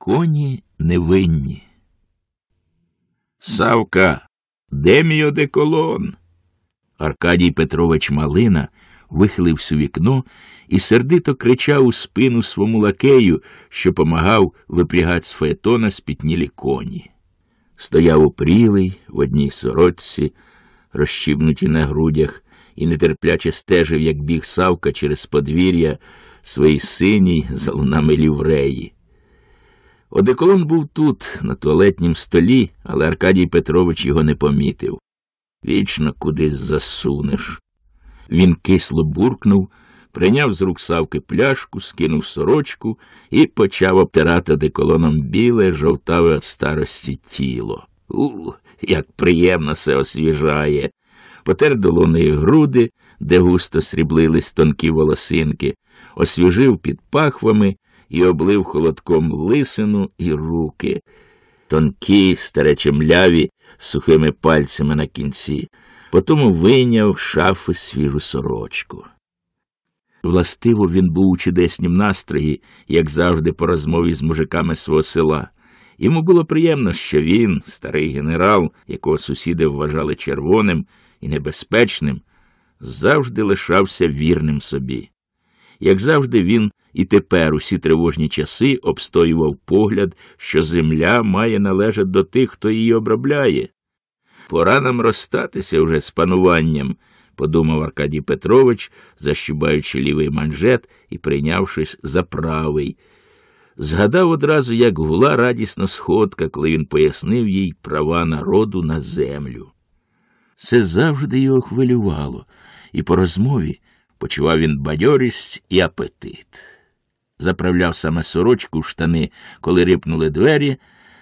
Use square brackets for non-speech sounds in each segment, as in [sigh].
Коні невинні. Савка, де мій одеколон? Аркадій Петрович Малина вихилився у вікно і сердито кричав у спину свому лакею, що помагав випрягати з фаетона спітнілі коні. Стояв упрілий в одній сорочці, розщібнуті на грудях, і нетерпляче стежив, як біг Савка через подвір'я своїй синій за лунами лівреї. Одеколон був тут, на туалетнім столі, але Аркадій Петрович його не помітив. Вічно кудись засунеш. Він кисло буркнув, прийняв з рук Савки пляшку, скинув сорочку і почав обтирати одеколоном біле, жовтаве від старості тіло. У, як приємно все освіжає. Потер долонею груди, де густо сріблились тонкі волосинки, освіжив під пахвами і облив холодком лисину і руки, тонкі, мляві, з сухими пальцями на кінці, Потім вийняв шафи свіжу сорочку. Властиво він був у чудеснім настрої, як завжди, по розмові з мужиками свого села. Йому було приємно, що він, старий генерал, якого сусіди вважали червоним і небезпечним, завжди лишався вірним собі. Як завжди, він і тепер усі тривожні часи обстоював погляд, що земля має належати до тих, хто її обробляє. Пора нам розстатися вже з пануванням, подумав Аркадій Петрович, защубаючи лівий манжет і прийнявшись за правий. Згадав одразу, як гула радісна сходка, коли він пояснив їй права народу на землю. Це завжди його хвилювало, і по розмові почував він бадьорість і апетит заправляв саме сорочку в штани, коли рипнули двері,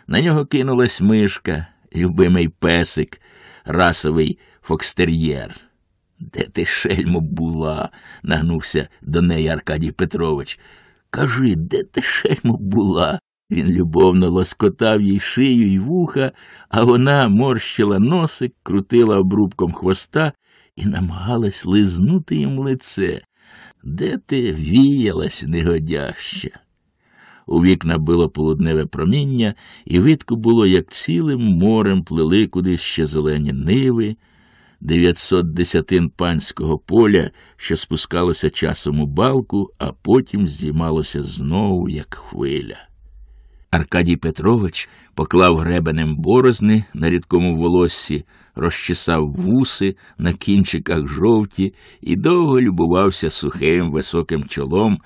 на нього кинулась мишка, любимий песик, расовий фокстер'єр. Де ти, шельмо, була? нагнувся до неї Аркадій Петрович. Кажи, де ти шельмо була? Він любовно лоскотав їй шию і вуха, а вона морщила носик, крутила обрубком хвоста і намагалась лизнути їм лице. Де ти віялась, негодяща? У вікна било полудневе проміння, і видко було, як цілим морем плили кудись ще зелені ниви, дев'ятсот десятин панського поля, що спускалося часом у балку, а потім здіймалося знову, як хвиля. Аркадій Петрович поклав гребенем борозни на рідкому волоссі, розчесав вуси на кінчиках жовті і довго любувався сухим високим чолом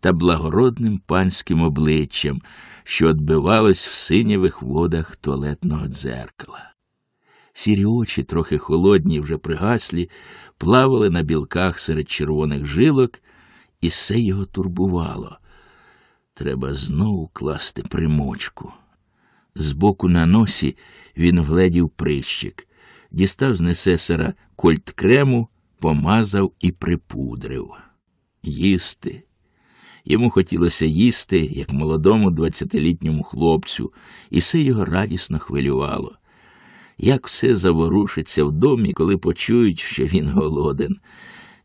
та благородним панським обличчям, що відбивалось в синєвих водах туалетного дзеркала. Сірі очі, трохи холодні, вже пригаслі, плавали на білках серед червоних жилок, і все його турбувало. Треба знову класти примочку. Збоку на носі він вгледів прищик, дістав з несесера кольт крему, помазав і припудрив. Їсти. Йому хотілося їсти, як молодому двадцятилітньому хлопцю, і це його радісно хвилювало. Як все заворушиться в домі, коли почують, що він голоден.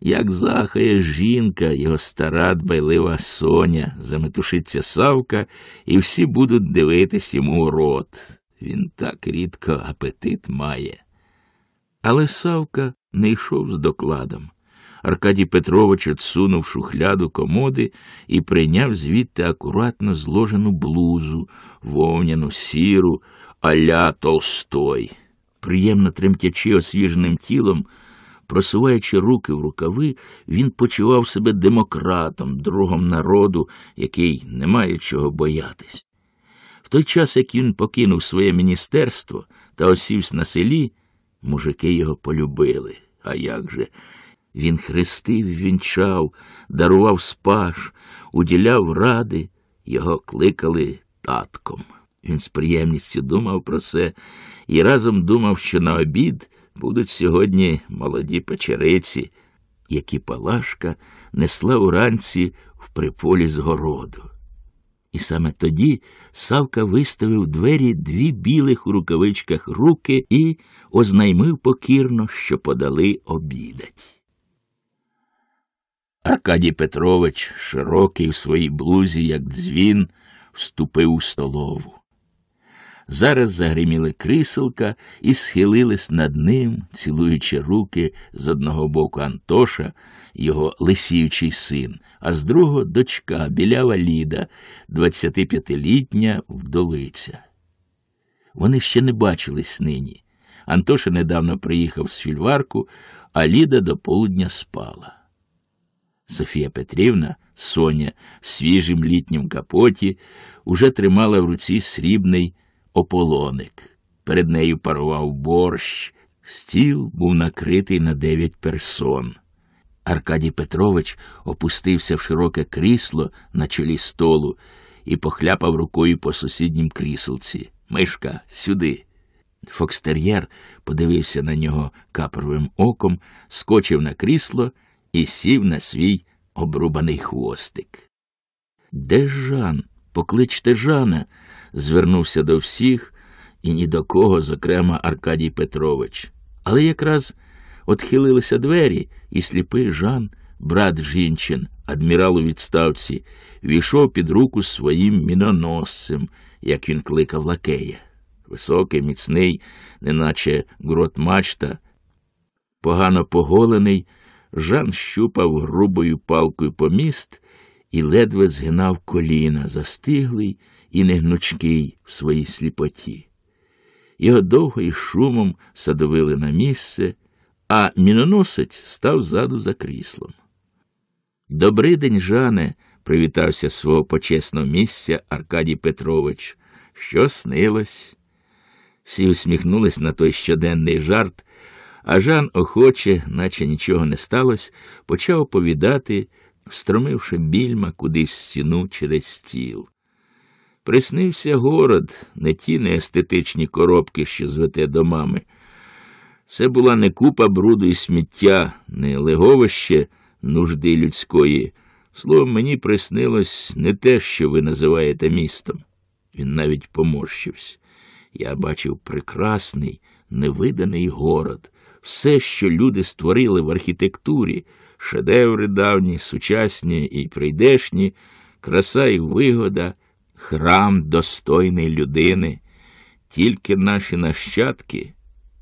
Як захає жінка, його стара дбайлива соня, заметушиться савка, і всі будуть дивитись йому у рот. Він так рідко апетит має. Але Савка не йшов з докладом. Аркадій Петрович отсунув шухляду комоди і прийняв звідти акуратно зложену блузу, вовняну сіру, аля Толстой. Приємно тремтячи освіженим тілом. Просуваючи руки в рукави, він почував себе демократом, другом народу, який не має чого боятись. В той час, як він покинув своє міністерство та осівсь на селі, мужики його полюбили. А як же? Він хрестив, вінчав, дарував спаш, уділяв ради, його кликали татком. Він з приємністю думав про це і разом думав, що на обід будуть сьогодні молоді печериці, які Палашка несла уранці в приполі згороду. І саме тоді Савка виставив двері дві білих у рукавичках руки і ознаймив покірно, що подали обідать. Аркадій Петрович, широкий в своїй блузі, як дзвін, вступив у столову. Зараз загриміли криселка і схилились над ним, цілуючи руки з одного боку Антоша, його лисіючий син, а з другого дочка, білява Ліда, 25-літня вдовиця. Вони ще не бачились нині. Антоша недавно приїхав з фільварку, а Ліда до полудня спала. Софія Петрівна, Соня, в свіжім літнім капоті, уже тримала в руці срібний ополоник. Перед нею парував борщ, стіл був накритий на дев'ять персон. Аркадій Петрович опустився в широке крісло на чолі столу і похляпав рукою по сусіднім кріселці. Мишка, сюди. Фокстер'єр подивився на нього капровим оком, скочив на крісло і сів на свій обрубаний хвостик. Де ж Жан? Покличте Жана звернувся до всіх і ні до кого, зокрема Аркадій Петрович. Але якраз отхилилися двері, і сліпий Жан, брат жінчин, адмірал у відставці, війшов під руку своїм міноносцем, як він кликав лакея. Високий, міцний, неначе грот мачта, погано поголений, Жан щупав грубою палкою поміст і ледве згинав коліна, застиглий і негнучкий в своїй сліпоті. Його довго і шумом садовили на місце, а міноносець став ззаду за кріслом. «Добрий день, Жане, привітався свого почесного місця Аркадій Петрович. Що снилось? Всі усміхнулись на той щоденний жарт, а Жан охоче, наче нічого не сталося, почав оповідати, встромивши більма кудись в стіну через стіл. Приснився город, не ті неестетичні коробки, що звете домами. Це була не купа бруду і сміття, не леговище нужди людської. Словом, мені приснилось не те, що ви називаєте містом. Він навіть поморщився. Я бачив прекрасний, невиданий город, все, що люди створили в архітектурі, шедеври давні, сучасні і прийдешні, краса і вигода храм достойний людини. Тільки наші нащадки,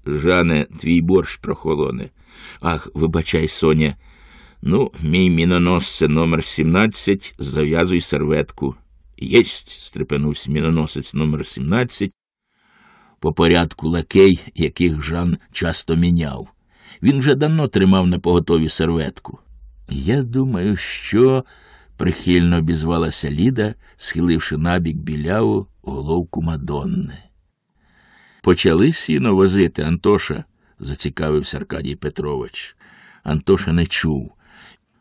Жане, твій борщ прохолоне. Ах, вибачай, Соня. Ну, мій міноносце номер 17 зав'язуй серветку. Єсть, стрепенувся міноносець номер 17 по порядку лакей, яких Жан часто міняв. Він вже давно тримав на поготові серветку. Я думаю, що прихильно обізвалася Ліда, схиливши набік біляву головку Мадонни. Почали сіно ну, возити Антоша, зацікавився Аркадій Петрович. Антоша не чув.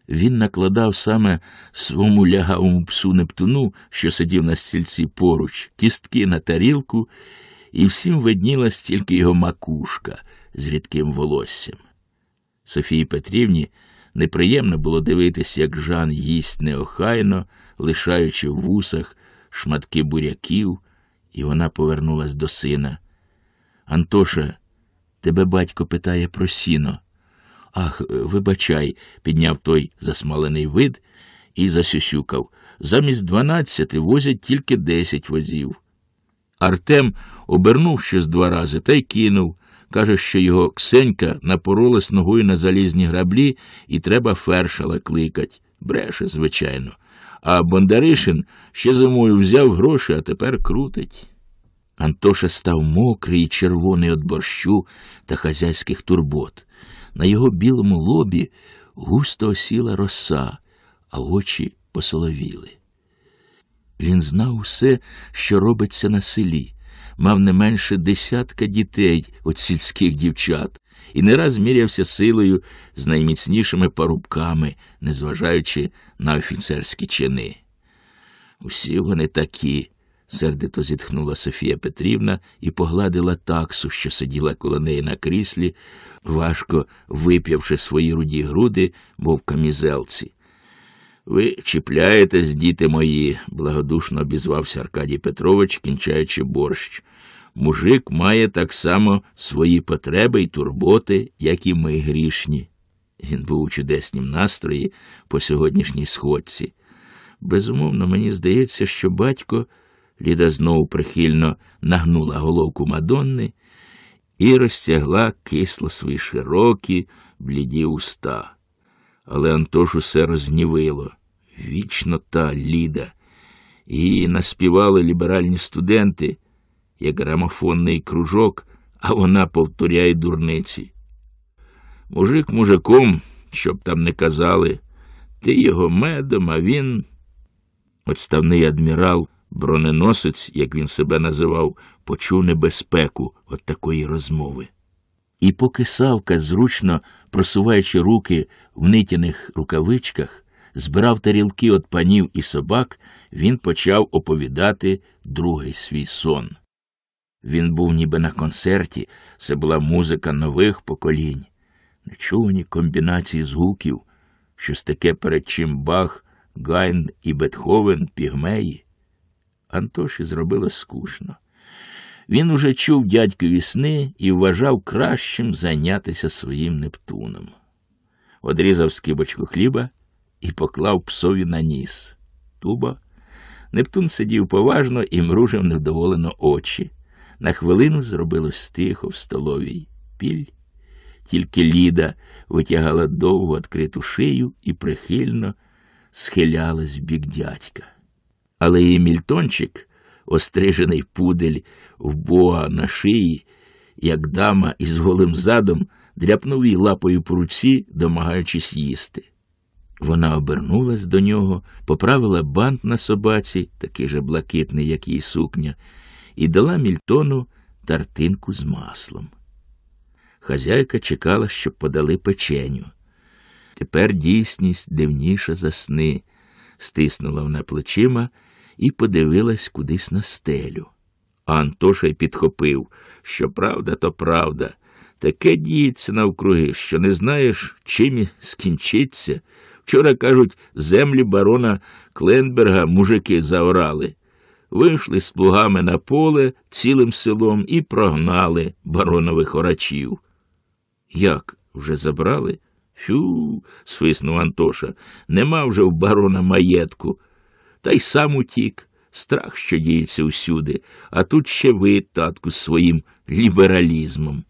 Він накладав саме своєму лягавому псу Нептуну, що сидів на стільці поруч, кістки на тарілку, і всім виднілась тільки його макушка з рідким волоссям. Софії Петрівні Неприємно було дивитись, як Жан їсть неохайно, лишаючи в усах шматки буряків, і вона повернулась до сина. Антоша, тебе батько питає про сіно. Ах, вибачай, підняв той засмалений вид і засюсюкав. Замість дванадцяти возять тільки десять возів. Артем обернув щось два рази та й кинув. Каже, що його ксенька напоролась ногою на залізні граблі, і треба фершала кликать. Бреше, звичайно. А Бондаришин ще зимою взяв гроші, а тепер крутить. Антоша став мокрий і червоний від борщу та хазяйських турбот. На його білому лобі густо осіла роса, а очі посоловіли. Він знав усе, що робиться на селі мав не менше десятка дітей от сільських дівчат і не раз мірявся силою з найміцнішими парубками, незважаючи на офіцерські чини. Усі вони такі, сердито зітхнула Софія Петрівна і погладила таксу, що сиділа коло неї на кріслі, важко вип'явши свої руді груди, мов камізелці. Ви чіпляєтесь, діти мої, благодушно обізвався Аркадій Петрович, кінчаючи борщ. Мужик має так само свої потреби і турботи, як і ми грішні. Він був у чудеснім настрої по сьогоднішній сходці. Безумовно, мені здається, що батько Ліда знову прихильно нагнула головку Мадонни і розтягла кисло свої широкі, бліді уста але Антошу усе рознівило. Вічно та ліда. Її наспівали ліберальні студенти, як грамофонний кружок, а вона повторяє дурниці. Мужик мужиком, щоб там не казали, ти його медом, а він. Отставний адмірал, броненосець, як він себе називав, почув небезпеку от такої розмови. І поки Савка, зручно просуваючи руки в нитяних рукавичках, збирав тарілки от панів і собак, він почав оповідати другий свій сон. Він був ніби на концерті, це була музика нових поколінь, нечувані комбінації звуків, щось таке перед чим Бах, Гайн і Бетховен, пігмеї. Антоші зробило скучно. Він уже чув дядьку вісни і вважав кращим зайнятися своїм Нептуном. Одрізав скибочку хліба і поклав псові на ніс. Тубо. Нептун сидів поважно і мружив невдоволено очі. На хвилину зробилось тихо в столовій піль. Тільки Ліда витягала довго відкриту шию і прихильно схилялась в бік дядька. Але її мільтончик острижений пудель в боа на шиї, як дама із голим задом дряпнув її лапою по руці, домагаючись їсти. Вона обернулась до нього, поправила бант на собаці, такий же блакитний, як її сукня, і дала мільтону тартинку з маслом. Хазяйка чекала, щоб подали печеню. Тепер дійсність дивніша за сни, стиснула вона плечима і подивилась кудись на стелю. А Антоша й підхопив, що правда, то правда. Таке діється навкруги, що не знаєш, чим скінчиться. Вчора, кажуть, землі барона Кленберга мужики заорали. Вийшли з плугами на поле цілим селом і прогнали баронових орачів. Як вже забрали? Фю, свиснув Антоша. Нема вже в барона маєтку та й сам утік. Страх, що діється усюди, а тут ще ви, татку, з своїм лібералізмом.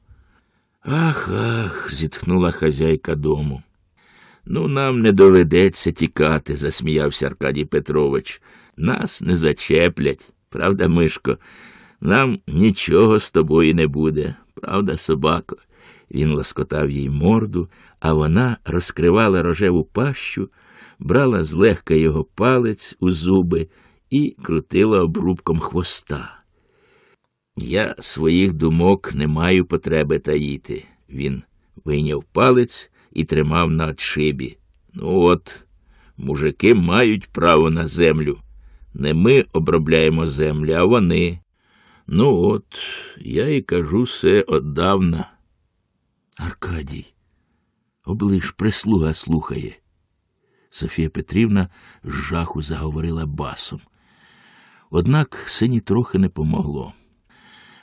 Ах, ах, зітхнула хазяйка дому. Ну, нам не доведеться тікати, засміявся Аркадій Петрович. Нас не зачеплять, правда, Мишко, нам нічого з тобою не буде, правда, собако. Він ласкотав їй морду, а вона розкривала рожеву пащу брала злегка його палець у зуби і крутила обрубком хвоста. Я своїх думок не маю потреби таїти. Він вийняв палець і тримав на шибі. Ну от, мужики мають право на землю. Не ми обробляємо землю, а вони. Ну от, я і кажу все оддавна. Аркадій, облиш прислуга слухає. Софія Петрівна з жаху заговорила басом. Однак сині трохи не помогло,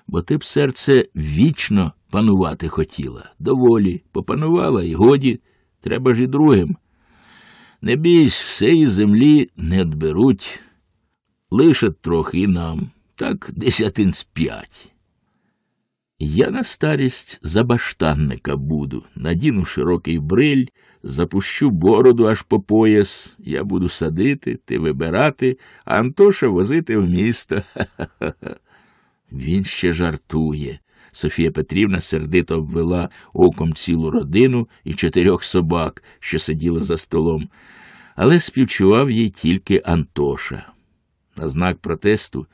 бо ти б серце вічно панувати хотіла, доволі попанувала, і годі, треба ж і другим. Не бійсь, все із землі не відберуть, лишать трохи і нам, так десятин з п'ять. Я на старість за баштанника буду, надіну широкий бриль, Запущу бороду аж по пояс, я буду садити, ти вибирати, а Антоша возити в місто. -ха [laughs] -ха. Він ще жартує. Софія Петрівна сердито обвела оком цілу родину і чотирьох собак, що сиділи за столом, але співчував їй тільки Антоша. На знак протесту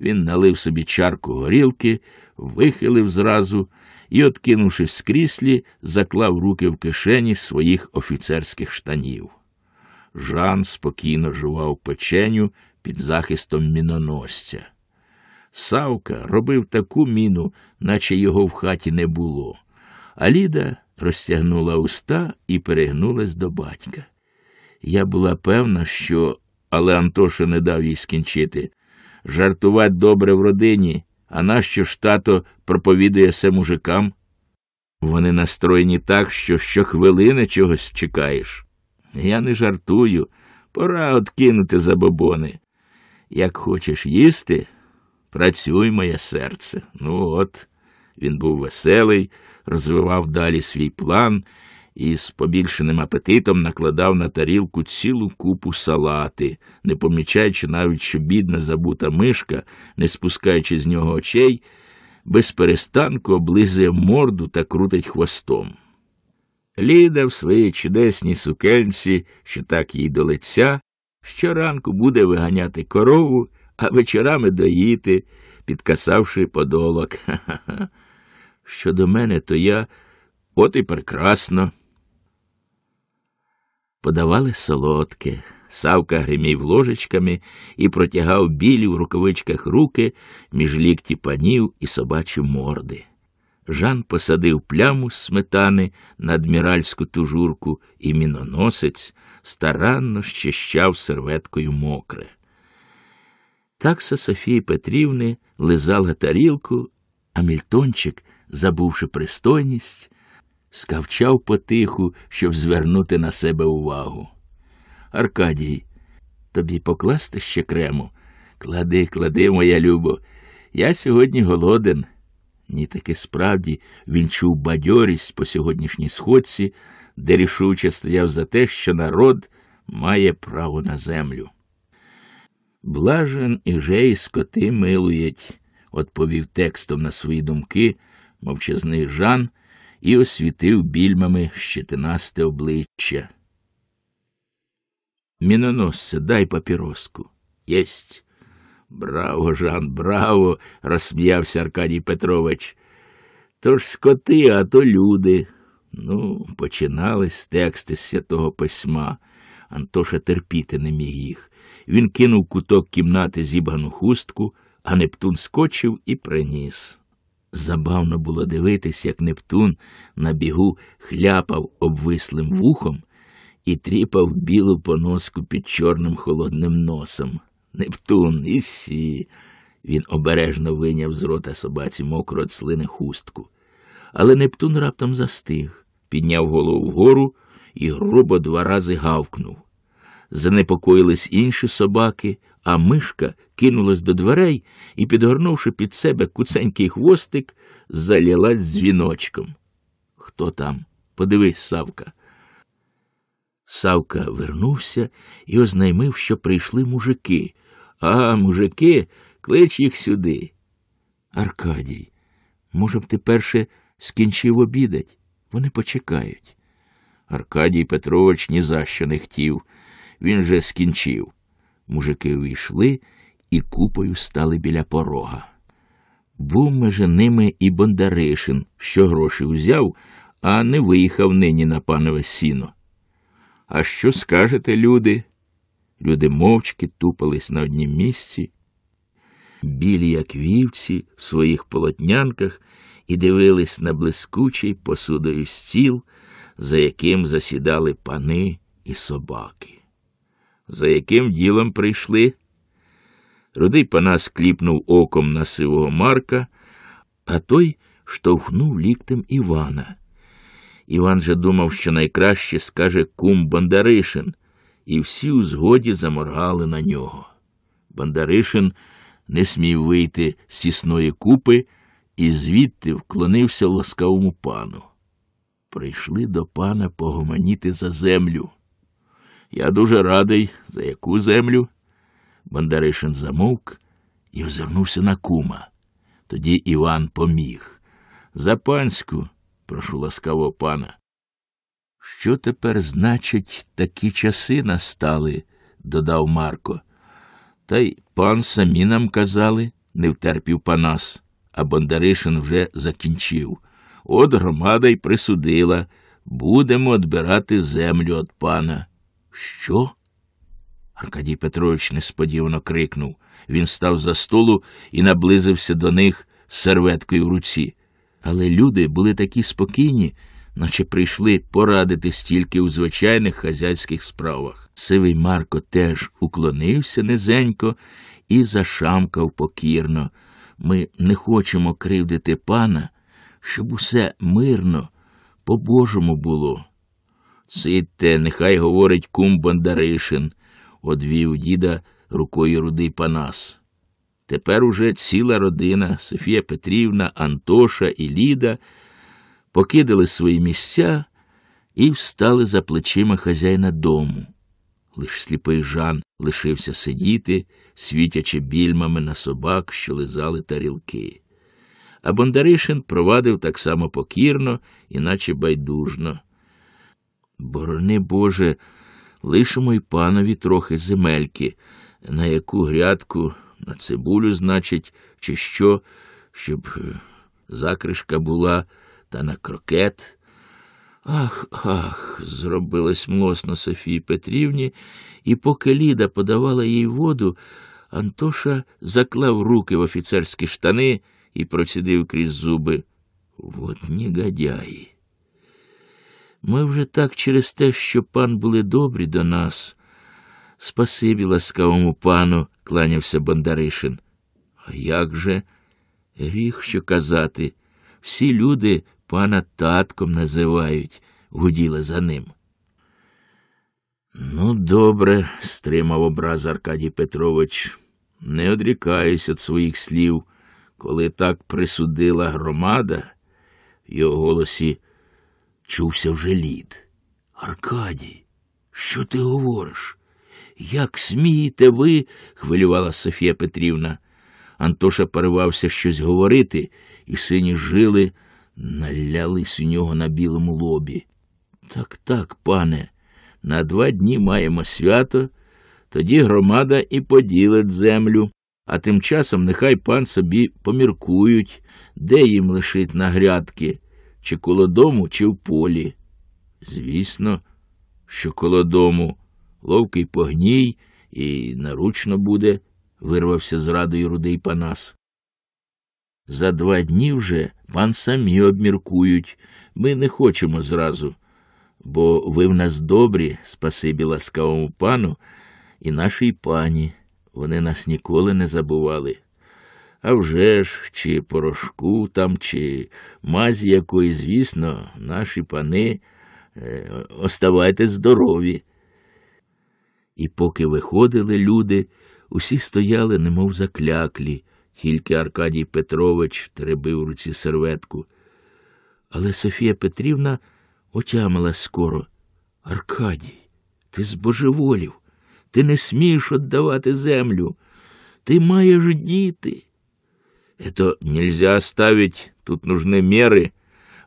він налив собі чарку горілки, вихилив зразу і, откинувшись з кріслі, заклав руки в кишені своїх офіцерських штанів. Жан спокійно жував печеню під захистом міноносця. Савка робив таку міну, наче його в хаті не було, а Ліда розтягнула уста і перегнулась до батька. Я була певна, що, але Антоша не дав їй скінчити. Жартувати добре в родині а нащо ж тато проповідує се мужикам? Вони настроєні так, що щохвилини чогось чекаєш. Я не жартую, пора откинути забобони. Як хочеш їсти, працюй моє серце. Ну от. Він був веселий, розвивав далі свій план і з побільшеним апетитом накладав на тарілку цілу купу салати, не помічаючи навіть, що бідна забута мишка, не спускаючи з нього очей, безперестанку облизує морду та крутить хвостом. Ліда в своїй чудесній сукенці, що так їй до лиця, щоранку буде виганяти корову, а вечорами доїти, підкасавши подолок. Ха-ха-ха. [laughs] Щодо мене, то я от і прекрасно подавали солодке. Савка гримів ложечками і протягав білі в рукавичках руки між лікті панів і собачі морди. Жан посадив пляму з сметани на адміральську тужурку, і міноносець старанно щищав серветкою мокре. Такса Софії Петрівни лизала тарілку, а мільтончик, забувши пристойність, скавчав потиху, щоб звернути на себе увагу. Аркадій, тобі покласти ще крему? Клади, клади, моя любо, я сьогодні голоден. Ні, таки справді він чув бадьорість по сьогоднішній сходці, де рішуче стояв за те, що народ має право на землю. Блажен і вже скоти милують, відповів текстом на свої думки мовчазний Жан, і освітив більмами щетинасте обличчя. Міноносце, дай папіроску. Єсть. Браво, Жан, браво, розсміявся Аркадій Петрович. То ж скоти, а то люди. Ну, починались тексти святого письма. Антоша терпіти не міг їх. Він кинув куток кімнати зібгану хустку, а Нептун скочив і приніс. Забавно було дивитись, як Нептун на бігу хляпав обвислим вухом і тріпав білу поноску під чорним холодним носом. Нептун, ісі. Він обережно виняв з рота собаці мокру от слини хустку. Але Нептун раптом застиг, підняв голову вгору і грубо два рази гавкнув. Занепокоїлись інші собаки, а мишка кинулась до дверей і, підгорнувши під себе куценький хвостик, залілась дзвіночком. Хто там? Подивись, Савка. Савка вернувся і ознаймив, що прийшли мужики. А, мужики, клич їх сюди. Аркадій, може б ти перше скінчив обідать? Вони почекають. Аркадій Петрович ні за що не хотів. Він же скінчив. Мужики увійшли і купою стали біля порога. Був межи ними і Бондаришин, що гроші взяв, а не виїхав нині на панове сіно. А що скажете, люди? Люди мовчки тупались на однім місці, білі, як вівці, в своїх полотнянках і дивились на блискучий посудою стіл, за яким засідали пани і собаки. За яким ділом прийшли? Рудий Панас кліпнув оком на сивого Марка, а той штовхнув ліктем Івана. Іван же думав, що найкраще скаже кум Бандаришин, і всі у згоді заморгали на нього. Бандаришин не смів вийти з сісної купи і звідти вклонився ласкавому пану. Прийшли до пана погомоніти за землю. Я дуже радий, за яку землю. Бондаришин замовк і озирнувся на кума. Тоді Іван поміг. За панську, прошу ласкаво пана. Що тепер, значить, такі часи настали, додав Марко. Та й пан самі нам казали, не втерпів Панас, а Бондаришин вже закінчив. От громада й присудила. Будемо відбирати землю від пана. Що? Аркадій Петрович несподівано крикнув. Він став за столу і наблизився до них з серветкою в руці. Але люди були такі спокійні, наче прийшли порадитись тільки у звичайних хазяйських справах. Сивий Марко теж уклонився низенько і зашамкав покірно. Ми не хочемо кривдити пана, щоб усе мирно, по-божому було. Сидьте, нехай говорить кум Бандаришин, одвів діда рукою рудий Панас. Тепер уже ціла родина Софія Петрівна, Антоша і Ліда покидали свої місця і встали за плечима хазяїна дому. Лиш сліпий Жан лишився сидіти, світячи більмами на собак, що лизали тарілки. А Бондаришин провадив так само покірно, іначе байдужно. Борони Боже, лишимо й панові трохи земельки, на яку грядку, на цибулю, значить, чи що, щоб е, закришка була та на крокет. Ах, ах, зробилось млосно Софії Петрівні, і поки Ліда подавала їй воду, Антоша заклав руки в офіцерські штани і процідив крізь зуби. Вот негодяї! Ми вже так через те, що пан були добрі до нас. Спасибі ласкавому пану, кланявся Бондаришин. А як же гріх що казати? Всі люди пана татком називають, гуділа за ним. Ну, добре, стримав образ Аркадій Петрович, не одрікаюсь від своїх слів, коли так присудила громада, в його голосі чувся вже лід. Аркадій, що ти говориш? Як смієте ви? хвилювала Софія Петрівна. Антоша поривався щось говорити, і сині жили налялись у нього на білому лобі. Так, так, пане, на два дні маємо свято, тоді громада і поділить землю, а тим часом нехай пан собі поміркують, де їм лишить на грядки чи коло дому, чи в полі. Звісно, що коло дому ловкий погній і наручно буде, вирвався з радою рудий Панас. За два дні вже пан самі обміркують. Ми не хочемо зразу, бо ви в нас добрі, спасибі ласкавому пану і нашій пані. Вони нас ніколи не забували. А вже ж, чи порошку там, чи мазі якої, звісно, наші пани е, оставайте здорові. І поки виходили люди, усі стояли, немов закляклі, тільки Аркадій Петрович теребив руці серветку. Але Софія Петрівна отямила скоро. Аркадій, ти збожеволів, ти не смієш віддавати землю, ти маєш діти. Это нельзя оставить, тут нужны меры,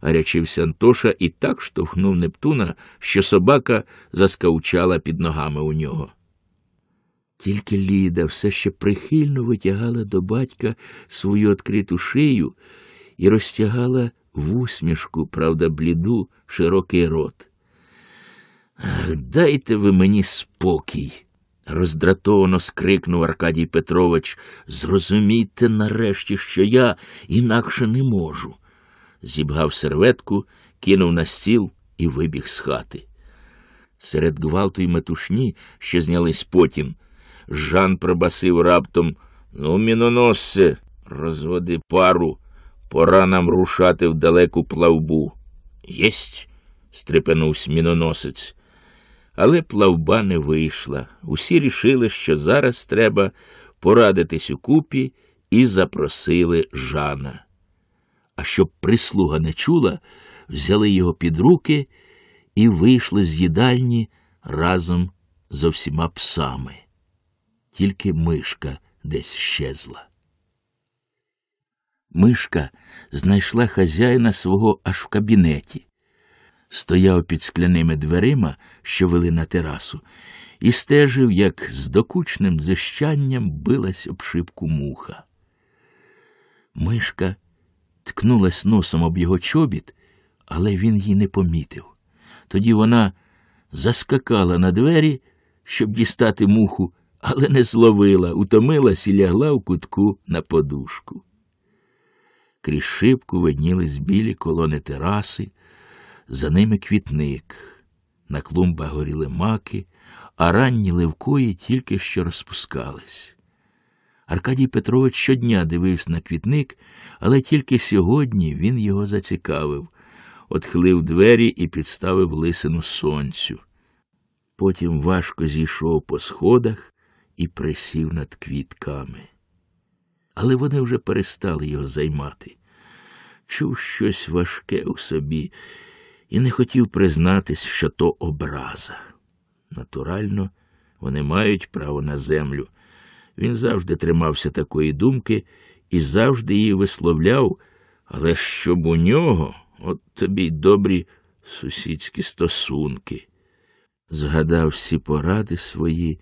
гарячився Антоша і так штовхнув Нептуна, що собака заскаучала під ногами у нього. Тільки Ліда все ще прихильно витягала до батька свою відкриту шию і розтягала в усмішку, правда, бліду, широкий рот. Дайте ви мені спокій роздратовано скрикнув Аркадій Петрович. Зрозумійте нарешті, що я інакше не можу. Зібгав серветку, кинув на стіл і вибіг з хати. Серед гвалту й метушні, що знялись потім, Жан пробасив раптом Ну, міноносце, розводи пару, пора нам рушати в далеку плавбу. Єсть. стрепенувся міноносець. Але плавба не вийшла. Усі рішили, що зараз треба порадитись у купі, і запросили Жана. А щоб прислуга не чула, взяли його під руки і вийшли з їдальні разом з усіма псами. Тільки мишка десь щезла. Мишка знайшла хазяїна свого аж в кабінеті стояв під скляними дверима, що вели на терасу, і стежив, як з докучним зищанням билась об шибку муха. Мишка ткнулась носом об його чобіт, але він її не помітив. Тоді вона заскакала на двері, щоб дістати муху, але не зловила, утомилась і лягла в кутку на подушку. Крізь шибку виднілись білі колони тераси, за ними квітник. На клумбах горіли маки, а ранні левкої тільки що розпускались. Аркадій Петрович щодня дивився на квітник, але тільки сьогодні він його зацікавив, отхилив двері і підставив лисину сонцю. Потім важко зійшов по сходах і присів над квітками. Але вони вже перестали його займати. Чув щось важке у собі і не хотів признатись, що то образа. Натурально, вони мають право на землю. Він завжди тримався такої думки і завжди її висловляв, але щоб у нього от тобі й добрі сусідські стосунки. Згадав всі поради свої,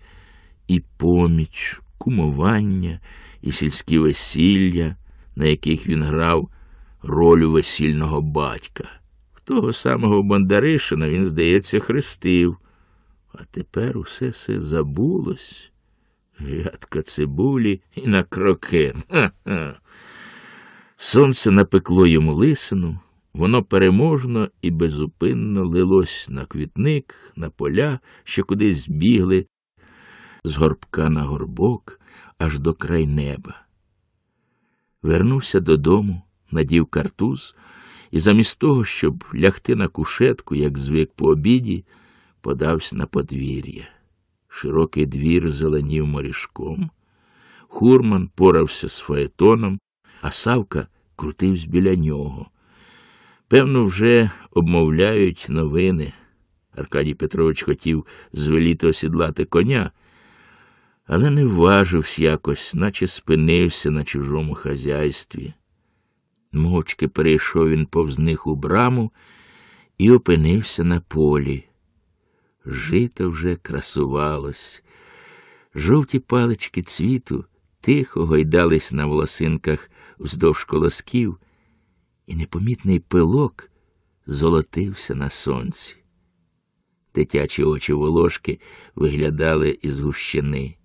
і поміч, кумування, і сільські весілля, на яких він грав роль весільного батька. Того самого Бондаришина він, здається, хрестив. А тепер усе все забулось. Вятка цибулі і на крокен. Ха -ха. Сонце напекло йому лисину, воно переможно і безупинно лилось на квітник, на поля, що кудись бігли, з горбка на горбок аж до край неба. Вернувся додому, надів картуз, і замість того, щоб лягти на кушетку, як звик по обіді, подався на подвір'я. Широкий двір зеленів морішком. Хурман порався з фаетоном, а Савка крутивсь біля нього. Певно, вже обмовляють новини. Аркадій Петрович хотів звеліти осідлати коня, але не важився якось, наче спинився на чужому хазяйстві. Мовчки перейшов він повз них у браму і опинився на полі. Жито вже красувалось. Жовті палички цвіту тихо гойдались на волосинках вздовж колосків, і непомітний пилок золотився на сонці. Дитячі очі волошки виглядали із гущини.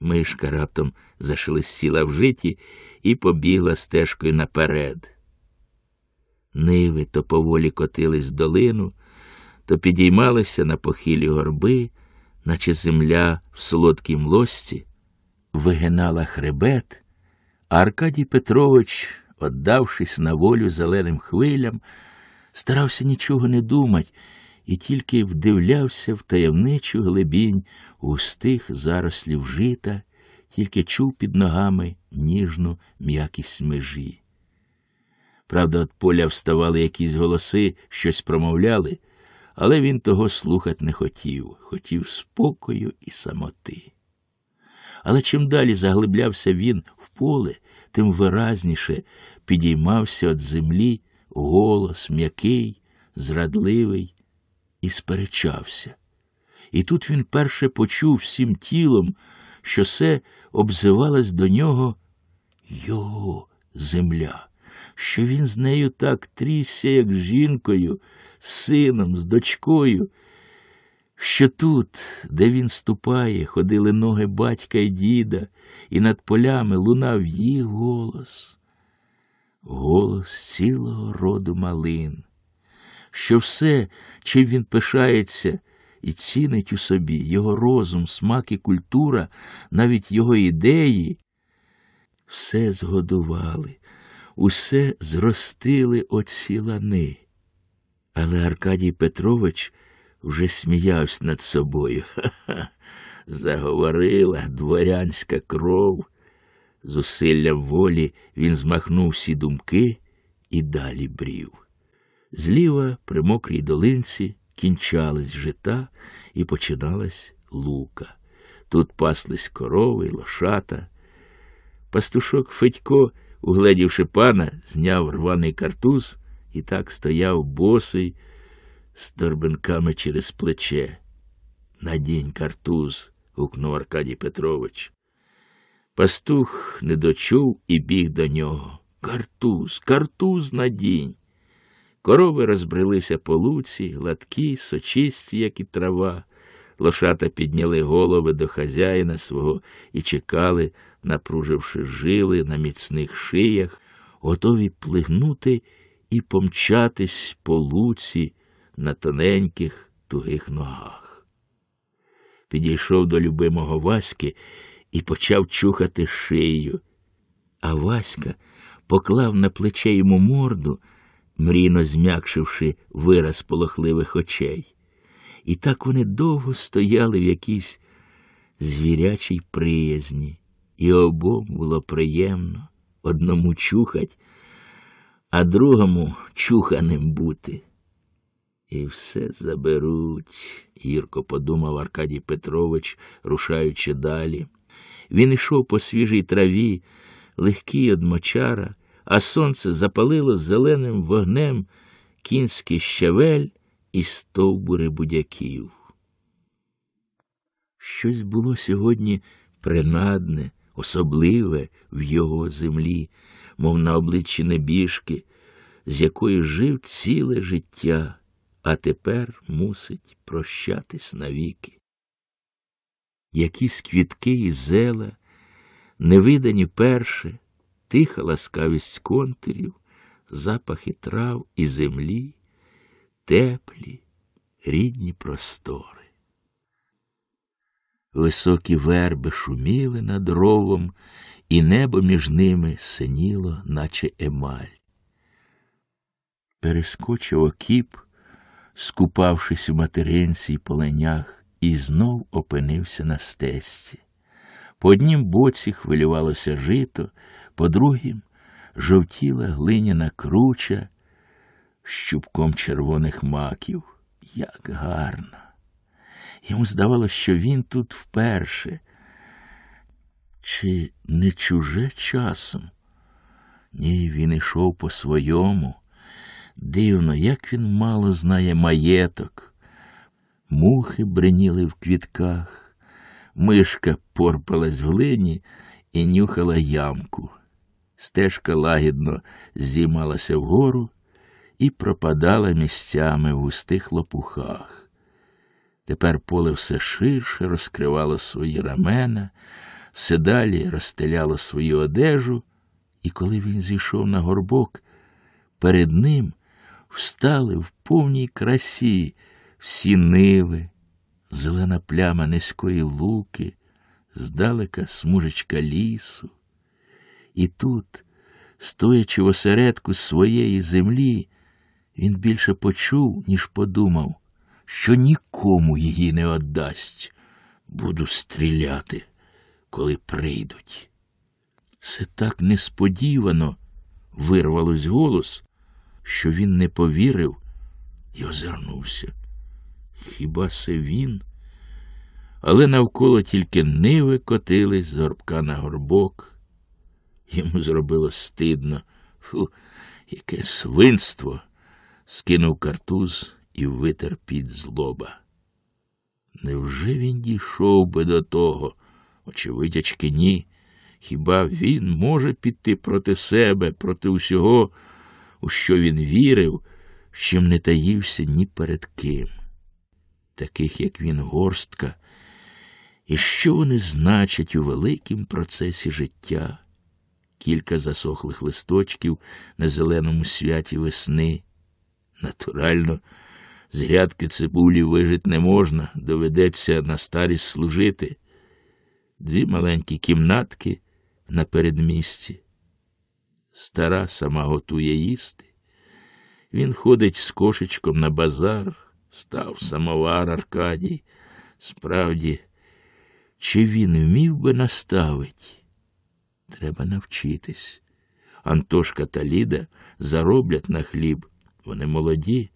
Мишка раптом зашелестіла в житі і побігла стежкою наперед. Ниви то поволі котились долину, то підіймалися на похилі горби, наче земля в солодкій млості, вигинала хребет, а Аркадій Петрович, віддавшись на волю зеленим хвилям, старався нічого не думати і тільки вдивлявся в таємничу глибінь густих зарослів жита тільки чув під ногами ніжну м'якість межі. Правда, от поля вставали якісь голоси, щось промовляли, але він того слухати не хотів, хотів спокою і самоти. Але чим далі заглиблявся він в поле, тим виразніше підіймався від землі голос м'який, зрадливий, і сперечався. І тут він перше почув всім тілом, що все обзивалась до нього його земля, що він з нею так трісся, як з жінкою, з сином, з дочкою. Що тут, де він ступає, ходили ноги батька і діда, і над полями лунав її голос, голос цілого роду малин, що все, чим він пишається, і цінить у собі його розум, смак і культура, навіть його ідеї. Все згодували, усе зростили оці Але Аркадій Петрович вже сміявся над собою. Ха-ха, заговорила дворянська кров. З усилля волі він змахнув всі думки і далі брів. Зліва, при мокрій долинці, Кінчались жита і починалась лука. Тут паслись корови, лошата. Пастушок Федько, угледівши пана, зняв рваний картуз і так стояв босий з торбинками через плече. Надінь картуз, гукнув Аркадій Петрович. Пастух не дочув і біг до нього. Картуз, картуз надінь. Корови розбрелися по луці, гладкі, сочисті, як і трава. Лошата підняли голови до хазяїна свого і чекали, напруживши жили на міцних шиях, готові плигнути і помчатись по луці на тоненьких тугих ногах. Підійшов до любимого Васьки і почав чухати шию. А Васька поклав на плече йому морду мрійно зм'якшивши вираз полохливих очей. І так вони довго стояли в якійсь звірячій приязні, і обом було приємно одному чухать, а другому чуханим бути. І все заберуть, гірко подумав Аркадій Петрович, рушаючи далі. Він йшов по свіжій траві, легкий од мочара, а сонце запалило зеленим вогнем кінський щавель і стовбури будяків. Щось було сьогодні принадне, особливе в його землі, мов на обличчі небіжки, з якою жив ціле життя, а тепер мусить прощатись навіки. Якісь квітки і зела, невидані перше, тиха ласкавість контурів, запахи трав і землі, теплі, рідні простори. Високі верби шуміли над ровом, і небо між ними синіло, наче емаль. Перескочив окіп, скупавшись у материнці й поленях, і знов опинився на стесці. По однім боці хвилювалося жито, по другім жовтіла глиняна круча з щупком червоних маків. Як гарно! Йому здавалося, що він тут вперше. Чи не чуже часом? Ні, він ішов по своєму. Дивно, як він мало знає маєток. Мухи бриніли в квітках, мишка порпалась в глині і нюхала ямку. Стежка лагідно зіймалася вгору і пропадала місцями в густих лопухах. Тепер поле все ширше розкривало свої рамена, все далі розстеляло свою одежу, і коли він зійшов на горбок, перед ним встали в повній красі всі ниви, зелена пляма низької луки, здалека смужечка лісу. І тут, стоячи в осередку своєї землі, він більше почув, ніж подумав, що нікому її не отдасть. Буду стріляти, коли прийдуть. Це так несподівано вирвалось голос, що він не повірив і озирнувся. Хіба це він? Але навколо тільки ниви котились з горбка на горбок. Йому зробило стидно. Фу, яке свинство. Скинув картуз і витер під злоба. Невже він дійшов би до того? Очевидячки, ні. Хіба він може піти проти себе, проти усього, у що він вірив, з чим не таївся ні перед ким? Таких, як він, горстка, і що вони значать у великім процесі життя? кілька засохлих листочків на зеленому святі весни. Натурально, з грядки цибулі вижити не можна, доведеться на старість служити. Дві маленькі кімнатки на передмісті. Стара сама готує їсти. Він ходить з кошечком на базар, став самовар Аркадій. Справді, чи він вмів би наставить? Треба навчитись. Антошка та Ліда зароблять на хліб. Вони молоді.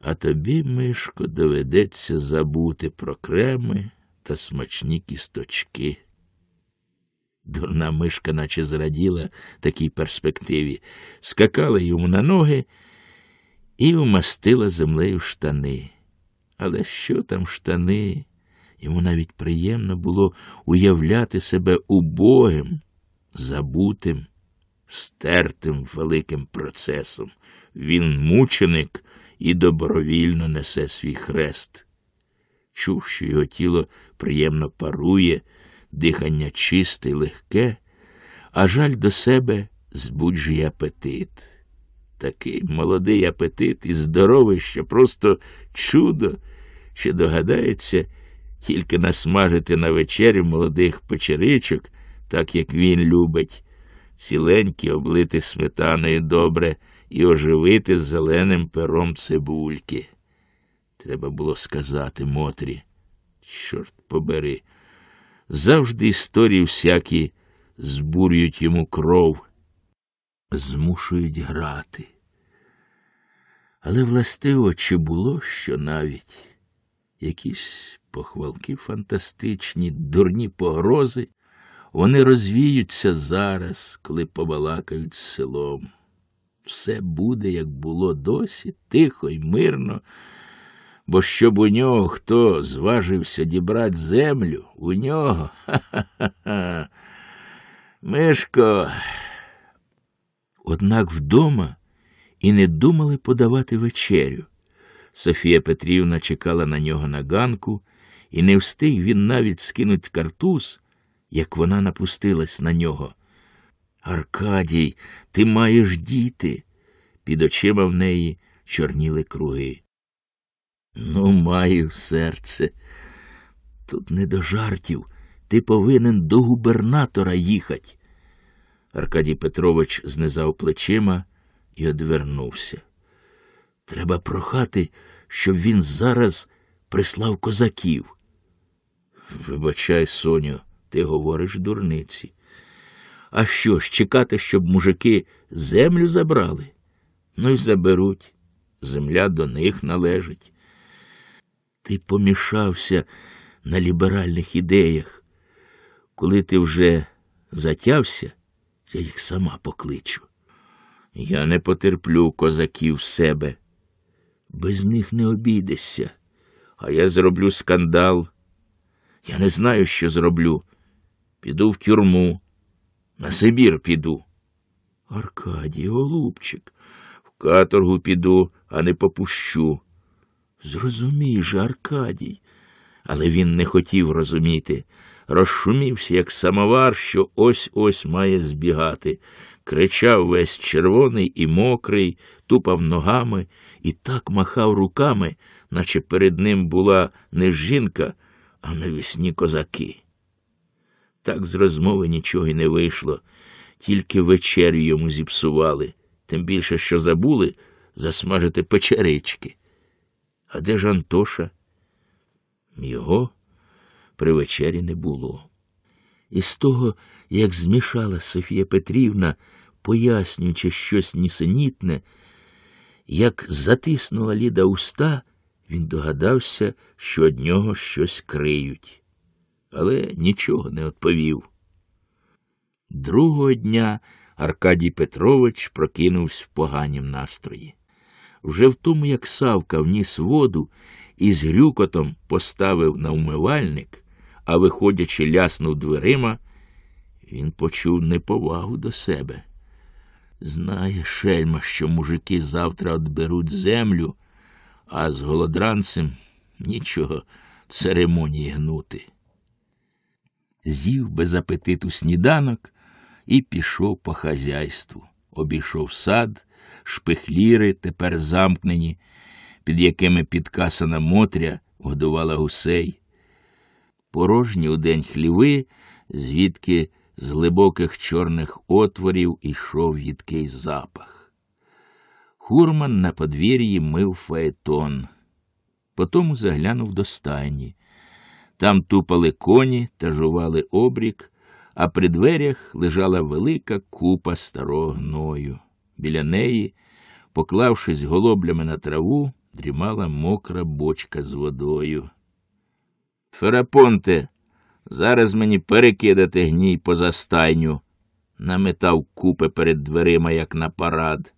А тобі, Мишко, доведеться забути про креми та смачні кісточки. Дурна мишка, наче зраділа такій перспективі, скакала йому на ноги і вмастила землею штани. Але що там штани? Йому навіть приємно було уявляти себе убогим, забутим, стертим великим процесом. Він мученик і добровільно несе свій хрест. Чув, що його тіло приємно парує, дихання чисте й легке, а жаль до себе збуджує апетит. Такий молодий апетит і здоровий, що просто чудо, що догадається тільки насмажити на вечерю молодих печеричок, так як він любить, ціленькі облити сметаною добре і оживити зеленим пером цибульки. Треба було сказати Мотрі. Чорт побери. Завжди історії всякі збурюють йому кров, змушують грати. Але властиво, чи було що навіть якісь похвалки фантастичні, дурні погрози, вони розвіються зараз, коли побалакають селом. Все буде, як було досі, тихо й мирно, бо щоб у нього хто зважився дібрати землю, у нього ха-ха-ха. Мишко. Однак вдома і не думали подавати вечерю. Софія Петрівна чекала на нього на ганку, і не встиг він навіть скинуть картуз, як вона напустилась на нього. Аркадій, ти маєш діти. Під очима в неї чорніли круги. Ну, маю серце. Тут не до жартів. Ти повинен до губернатора їхати. Аркадій Петрович знизав плечима і одвернувся. Треба прохати, щоб він зараз прислав козаків. Вибачай, Соню, ти говориш дурниці. А що ж, чекати, щоб мужики землю забрали? Ну й заберуть. Земля до них належить. Ти помішався на ліберальних ідеях. Коли ти вже затявся, я їх сама покличу. Я не потерплю козаків в себе. Без них не обійдешся, а я зроблю скандал. Я не знаю, що зроблю. Піду в тюрму, на Сибір піду. Аркадій, голубчик, в каторгу піду, а не попущу. Зрозумій же, Аркадій, але він не хотів розуміти. Розшумівся, як самовар, що ось ось має збігати. Кричав весь червоний і мокрий, тупав ногами і так махав руками, наче перед ним була не жінка а навісні козаки. Так з розмови нічого й не вийшло, тільки вечерю йому зіпсували, тим більше, що забули засмажити печерички. А де ж Антоша? Його при вечері не було. І з того, як змішала Софія Петрівна, пояснюючи щось нісенітне, як затиснула Ліда уста, він догадався, що од нього щось криють, але нічого не відповів. Другого дня Аркадій Петрович прокинувся в поганім настрої. Вже в тому, як Савка вніс воду і з грюкотом поставив на умивальник, а, виходячи, ляснув дверима, він почув неповагу до себе. Знає шельма, що мужики завтра отберуть землю а з голодранцем нічого церемонії гнути. З'їв без апетиту сніданок і пішов по хазяйству, обійшов сад, шпихліри тепер замкнені, під якими підкасана Мотря годувала гусей. Порожні удень хліви, звідки з глибоких чорних отворів ішов їдкий запах. Курман на подвір'ї мив фаетон. Потім заглянув до стайні. Там тупали коні та жували обрік, а при дверях лежала велика купа старого гною. Біля неї, поклавшись голоблями на траву, дрімала мокра бочка з водою. Ферапонте, зараз мені перекидати гній поза стайню, наметав купи перед дверима, як на парад.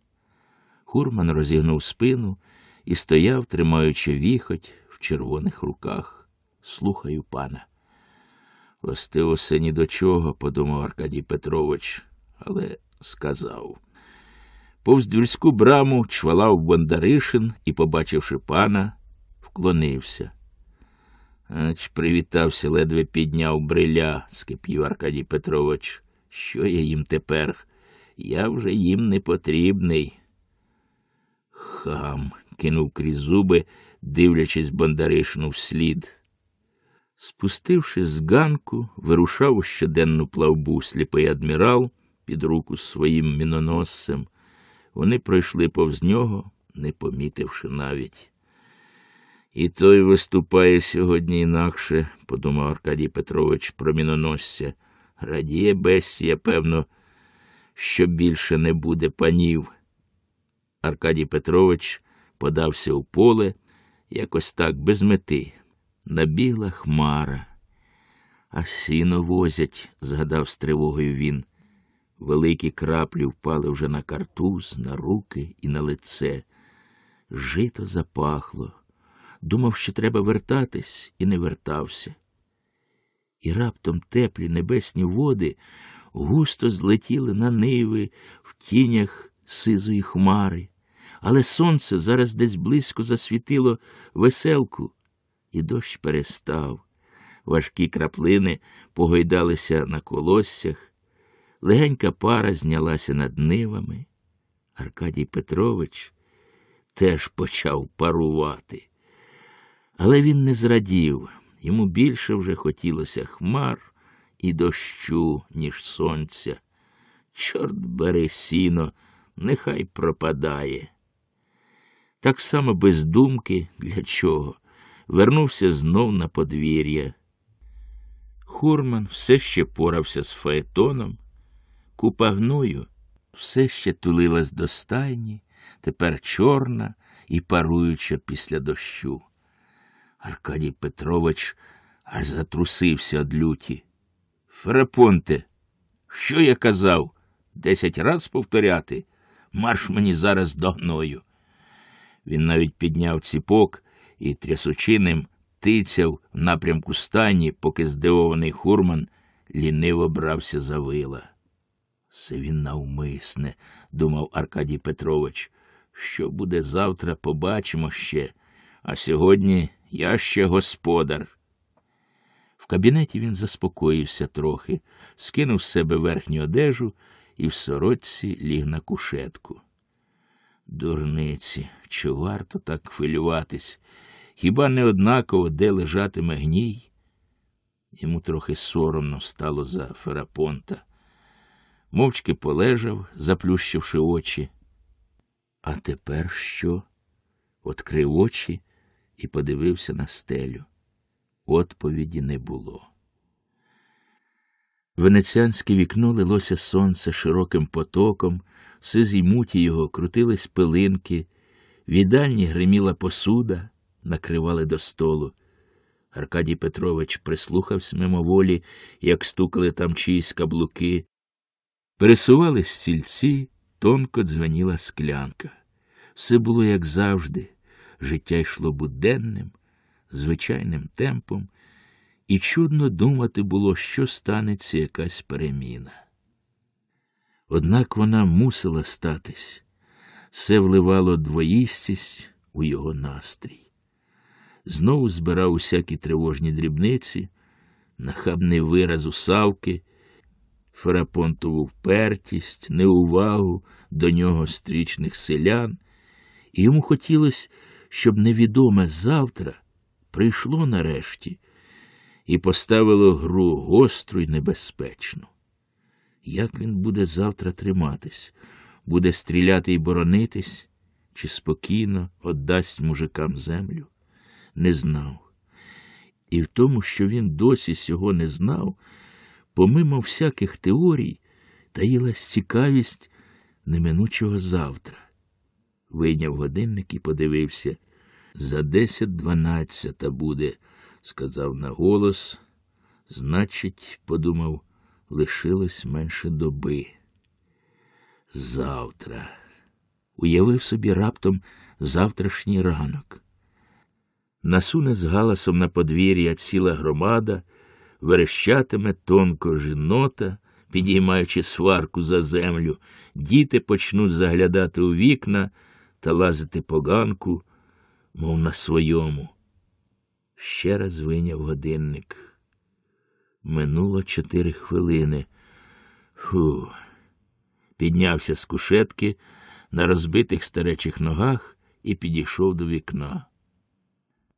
Курман розігнув спину і стояв, тримаючи віхоть в червоних руках. Слухаю пана. Властиво все ні до чого, подумав Аркадій Петрович, але сказав. Повз двірську браму чвалав Бондаришин і, побачивши пана, вклонився. Ач привітався, ледве підняв бриля, скипів Аркадій Петрович. Що я їм тепер? Я вже їм не потрібний. Хам, кинув крізь зуби, дивлячись Бондаришну вслід. Спустивши з ганку, вирушав у щоденну плавбу сліпий адмірал під руку своїм міноносцем. Вони пройшли повз нього, не помітивши навіть. І той виступає сьогодні інакше, подумав Аркадій Петрович про міноносця. Радіє бесія, певно, що більше не буде панів. Аркадій Петрович подався у поле якось так без мети. Набігла хмара. А сіно возять, згадав з тривогою він. Великі краплі впали вже на картуз, на руки і на лице. Жито запахло. Думав, що треба вертатись, і не вертався. І раптом теплі небесні води густо злетіли на ниви в тінях сизої хмари, але сонце зараз десь близько засвітило веселку, і дощ перестав. Важкі краплини погойдалися на колоссях, легенька пара знялася над нивами. Аркадій Петрович теж почав парувати. Але він не зрадів, йому більше вже хотілося хмар і дощу, ніж сонця. Чорт бери сіно нехай пропадає. Так само без думки для чого, вернувся знов на подвір'я. Хурман все ще порався з фаетоном, купа гною все ще тулилась до стайні, тепер чорна і паруюча після дощу. Аркадій Петрович аж затрусився од люті. Ферапонте, що я казав? Десять раз повторяти марш мені зараз до гною. Він навіть підняв ціпок і, трясучи ним, тицяв в напрямку стані, поки здивований хурман ліниво брався за вила. Це він навмисне, думав Аркадій Петрович. Що буде завтра, побачимо ще, а сьогодні я ще господар. В кабінеті він заспокоївся трохи, скинув з себе верхню одежу і в сорочці ліг на кушетку. Дурниці, чи варто так хвилюватись? Хіба не однаково, де лежатиме гній? Йому трохи соромно стало за Ферапонта. Мовчки полежав, заплющивши очі. А тепер що? Открив очі і подивився на стелю. Отповіді не було. Венеціанське вікно лилося сонце широким потоком, все зіймуті його крутились пилинки, в їдальні гриміла посуда, накривали до столу. Аркадій Петрович прислухався мимоволі, як стукали там чиїсь каблуки. Пересували стільці, тонко дзвеніла склянка. Все було, як завжди, життя йшло буденним, звичайним темпом, і чудно думати було, що станеться якась переміна. Однак вона мусила статись, все вливало двоїстість у його настрій. Знову збирав усякі тривожні дрібниці, нахабний вираз усавки, ферапонтову впертість, неувагу до нього стрічних селян, і йому хотілося, щоб невідоме завтра прийшло нарешті і поставило гру гостру й небезпечну. Як він буде завтра триматись, буде стріляти й боронитись, чи спокійно віддасть мужикам землю? Не знав. І в тому, що він досі цього не знав, помимо всяких теорій, таїлась цікавість неминучого завтра. Вийняв годинник і подивився за десять дванадцята буде сказав на голос. Значить, подумав, лишилось менше доби. Завтра. Уявив собі раптом завтрашній ранок. Насуне з галасом на подвір'я ціла громада, верещатиме тонко жінота, підіймаючи сварку за землю, діти почнуть заглядати у вікна та лазити по ганку, мов на своєму ще раз виняв годинник. Минуло чотири хвилини. Фу. Піднявся з кушетки на розбитих старечих ногах і підійшов до вікна.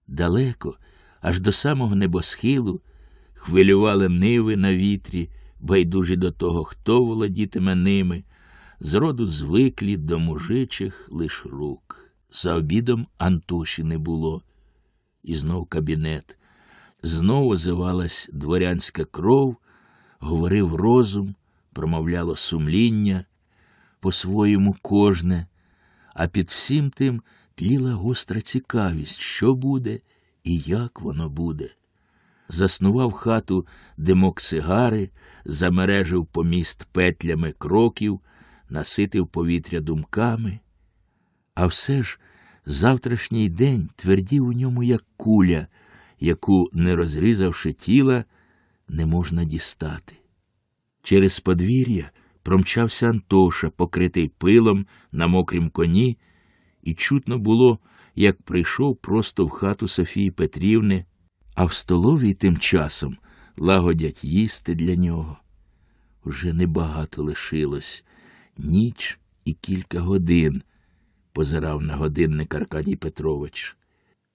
Далеко, аж до самого небосхилу, хвилювали ниви на вітрі, байдужі до того, хто володітиме ними, зроду звиклі до мужичих лиш рук. За обідом Антоші не було і знов кабінет. Знову озивалась дворянська кров, говорив розум, промовляло сумління по-своєму кожне, а під всім тим тліла гостра цікавість, що буде і як воно буде. Заснував хату димок сигари, замережив поміст петлями кроків, наситив повітря думками. А все ж Завтрашній день твердів у ньому, як куля, яку, не розрізавши тіла, не можна дістати. Через подвір'я промчався Антоша, покритий пилом на мокрім коні, і чутно було, як прийшов просто в хату Софії Петрівни, а в столовій тим часом лагодять їсти для нього. Уже небагато лишилось ніч і кілька годин позирав на годинник Аркадій Петрович.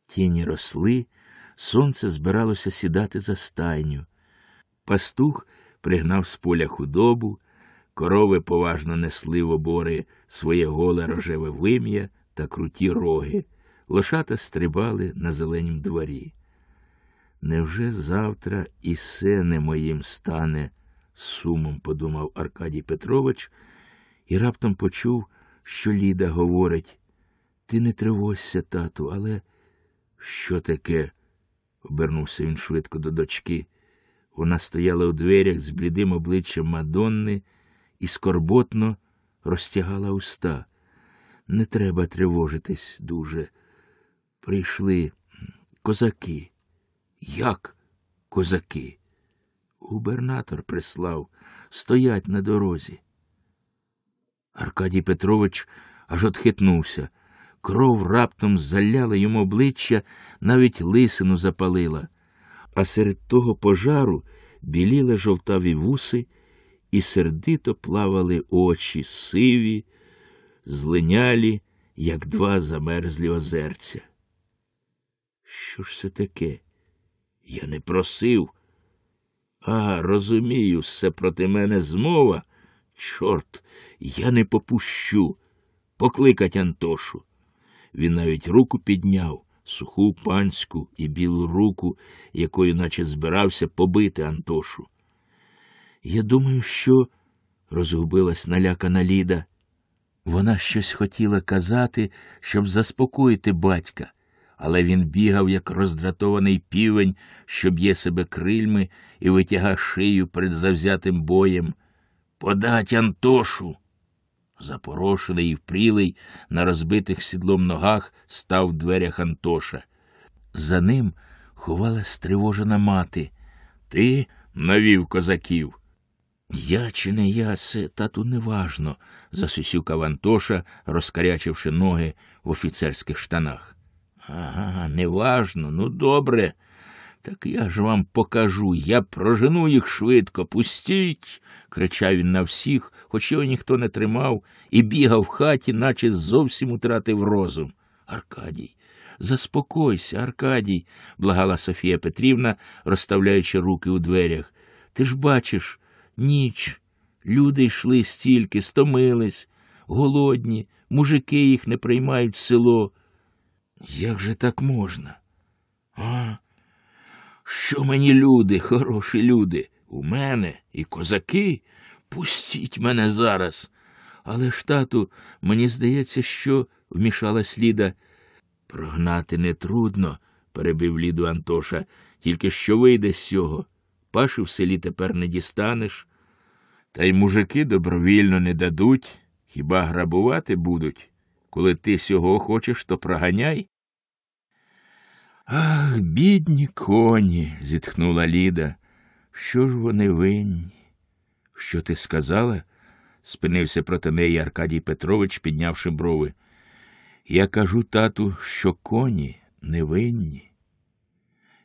Тіні росли, сонце збиралося сідати за стайню. Пастух пригнав з поля худобу, корови поважно несли в обори своє голе рожеве вим'я та круті роги. Лошата стрибали на зеленім дворі. Невже завтра і сене моїм стане? сумом подумав Аркадій Петрович і раптом почув що Ліда говорить. Ти не тривожся, тату, але що таке? обернувся він швидко до дочки. Вона стояла у дверях з блідим обличчям Мадонни і скорботно розтягала уста. Не треба тривожитись дуже. Прийшли козаки. Як козаки? Губернатор прислав, стоять на дорозі. Аркадій Петрович аж отхитнувся. Кров раптом заляла йому обличчя, навіть лисину запалила, а серед того пожару біліли жовтаві вуси і сердито плавали очі, сиві, злинялі, як два замерзлі озерця. Що ж це таке? Я не просив. А, розумію, все проти мене змова. Чорт, я не попущу. Покликать Антошу. Він навіть руку підняв, суху панську і білу руку, якою наче збирався побити Антошу. Я думаю, що. розгубилась налякана Ліда. Вона щось хотіла казати, щоб заспокоїти батька, але він бігав, як роздратований півень, що б'є себе крильми і витяга шию перед завзятим боєм подать Антошу. Запорошений і впрілий на розбитих сідлом ногах став в дверях Антоша. За ним ховала стривожена мати. Ти навів козаків. Я чи не я, це, тату, неважно, засусюкав Антоша, розкарячивши ноги в офіцерських штанах. Ага, неважно, ну добре. Так я ж вам покажу, я прожену їх швидко, пустіть. кричав він на всіх, хоч його ніхто не тримав, і бігав в хаті, наче зовсім утратив розум. Аркадій, заспокойся, Аркадій, благала Софія Петрівна, розставляючи руки у дверях. Ти ж бачиш, ніч. Люди йшли стільки, стомились, голодні, мужики їх не приймають в село. Як же так можна? А? Що мені люди, хороші люди, у мене і козаки? Пустіть мене зараз. Але ж, тату, мені здається, що вмішалась Ліда. Прогнати не трудно, перебив Ліду Антоша, тільки що вийде з цього. Паші в селі тепер не дістанеш. Та й мужики добровільно не дадуть, хіба грабувати будуть. Коли ти сього хочеш, то проганяй. Ах, бідні коні, зітхнула Ліда. Що ж вони винні? Що ти сказала? спинився проти неї Аркадій Петрович, піднявши брови. Я кажу, тату, що коні невинні.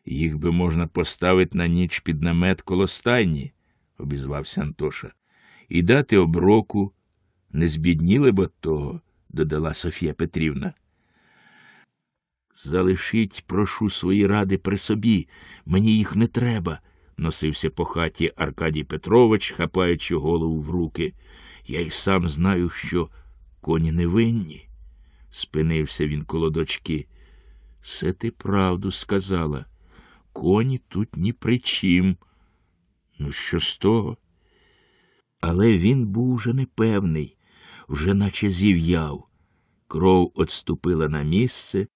Їх би можна поставити на ніч під намет коло стайні, обізвався Антоша, і дати оброку. Не збідніли б от того, додала Софія Петрівна. Залишіть, прошу, свої ради при собі, мені їх не треба, носився по хаті Аркадій Петрович, хапаючи голову в руки. Я й сам знаю, що коні невинні, спинився він коло дочки. Все ти правду сказала. Коні тут ні при чим. Ну, що з того? Але він був уже непевний, вже наче зів'яв. Кров отступила на місце,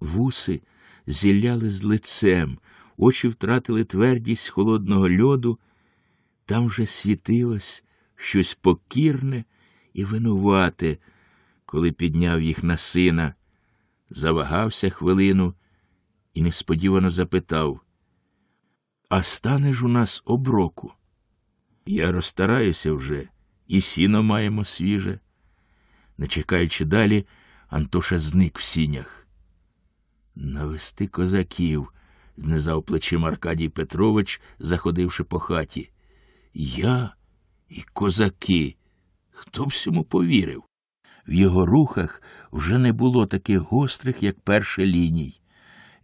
вуси зілляли з лицем, очі втратили твердість холодного льоду, там же світилось щось покірне і винувате, коли підняв їх на сина, завагався хвилину і несподівано запитав А станеш у нас оброку? Я розстараюся вже, і сіно маємо свіже. Не чекаючи далі, Антоша зник в сінях. Навести козаків, знизав плечим Аркадій Петрович, заходивши по хаті. Я і козаки. Хто б цьому повірив? В його рухах вже не було таких гострих, як перша ліній.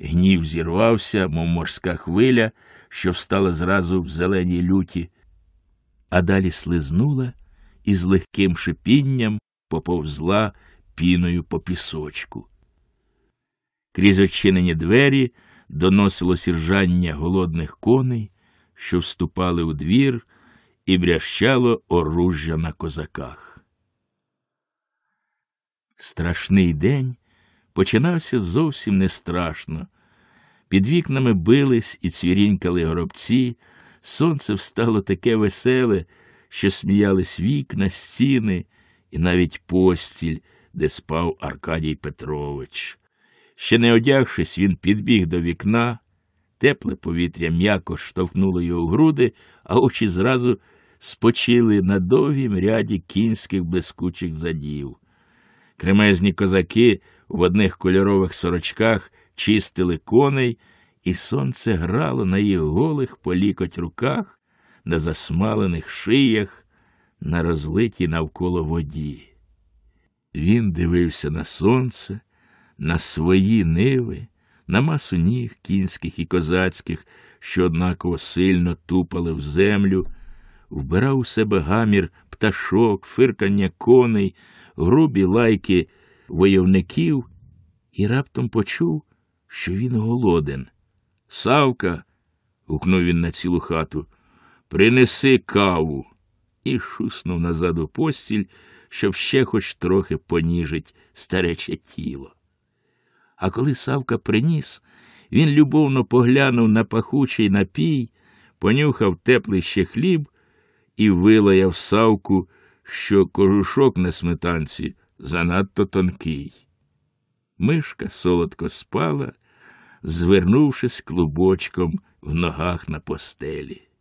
Гнів зірвався, мов морська хвиля, що встала зразу в зеленій люті, а далі слизнула і з легким шипінням поповзла піною по пісочку. Крізь очинені двері доносилося ржання голодних коней, що вступали у двір, і брящало оружжя на козаках. Страшний день починався зовсім не страшно. Під вікнами бились і цвірінькали горобці, сонце встало таке веселе, що сміялись вікна, стіни і навіть постіль, де спав Аркадій Петрович. Ще не одягшись, він підбіг до вікна, тепле повітря м'яко штовхнуло його в груди, а очі зразу спочили на довгім ряді кінських блискучих задів. Кремезні козаки в одних кольорових сорочках чистили коней, і сонце грало на їх голих полікоть руках, на засмалених шиях, на розлитій навколо воді. Він дивився на сонце на свої ниви, на масу ніг кінських і козацьких, що однаково сильно тупали в землю, вбирав у себе гамір пташок, фиркання коней, грубі лайки войовників і раптом почув, що він голоден. Савка, гукнув він на цілу хату, принеси каву. І шуснув назад у постіль, щоб ще хоч трохи поніжить старече тіло. А коли Савка приніс, він любовно поглянув на пахучий напій, понюхав теплий ще хліб і вилаяв Савку, що кожушок на сметанці занадто тонкий. Мишка солодко спала, звернувшись клубочком в ногах на постелі.